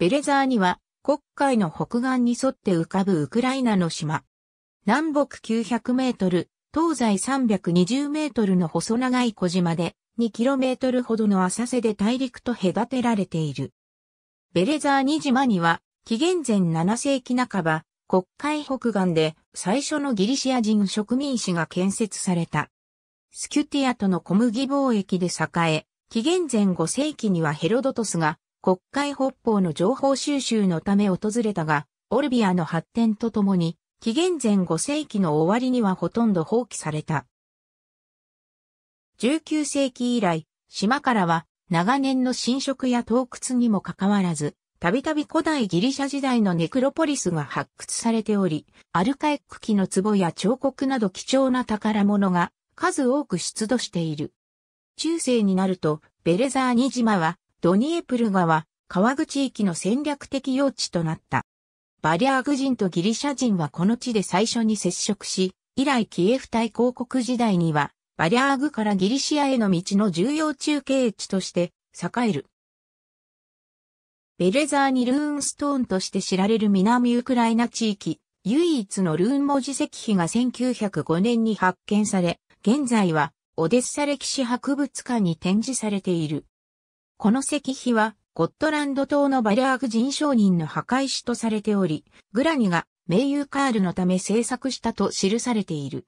ベレザーには黒海の北岸に沿って浮かぶウクライナの島。南北900メートル、東西320メートルの細長い小島で、2キロメートルほどの浅瀬で大陸と隔てられている。ベレザー2島には、紀元前7世紀半ば、国会北岸で最初のギリシア人植民市が建設された。スキュティアとの小麦貿易で栄え、紀元前5世紀にはヘロドトスが国会北方の情報収集のため訪れたが、オルビアの発展とともに、紀元前5世紀の終わりにはほとんど放棄された。19世紀以来、島からは長年の侵食や洞窟にもかかわらず、たびたび古代ギリシャ時代のネクロポリスが発掘されており、アルカイック期の壺や彫刻など貴重な宝物が数多く出土している。中世になると、ベレザーニ島はドニエプル川、川口域の戦略的用地となった。バリアーグ人とギリシャ人はこの地で最初に接触し、以来キエフ大公国時代には、バリアーグからギリシアへの道の重要中継地として栄える。ベレザーにルーンストーンとして知られる南ウクライナ地域、唯一のルーン文字石碑が1905年に発見され、現在はオデッサ歴史博物館に展示されている。この石碑は、ゴットランド島のバリアーグ人商人の墓石とされており、グラニが名優カールのため制作したと記されている。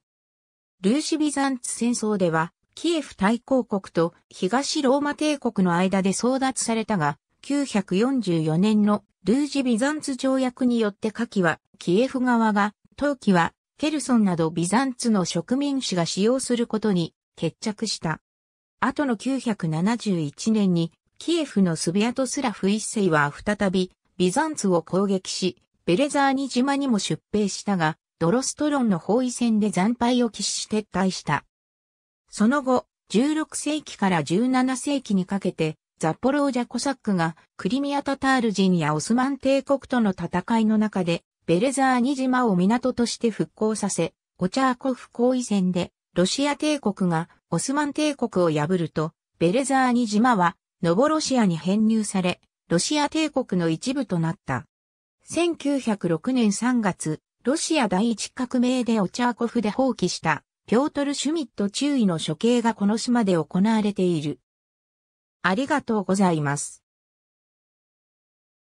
ルーシビザンツ戦争では、キエフ大公国と東ローマ帝国の間で争奪されたが、944年のルージ・ビザンツ条約によって下記は、キエフ側が、当記は、ケルソンなどビザンツの植民主が使用することに決着した。後の971年に、キエフのスビアトスラフ一世は再び、ビザンツを攻撃し、ベレザーニ島にも出兵したが、ドロストロンの包囲戦で惨敗を喫し撤退した。その後、16世紀から17世紀にかけて、ザポロージャコサックがクリミアタタール人やオスマン帝国との戦いの中で、ベレザーニ島を港として復興させ、オチャーコフ包囲戦で、ロシア帝国がオスマン帝国を破ると、ベレザーニ島は、ノボロシアに編入され、ロシア帝国の一部となった。1906年3月、ロシア第一革命でオチャーコフで放棄した、ピョートル・シュミット中尉の処刑がこの島で行われている。ありがとうございます。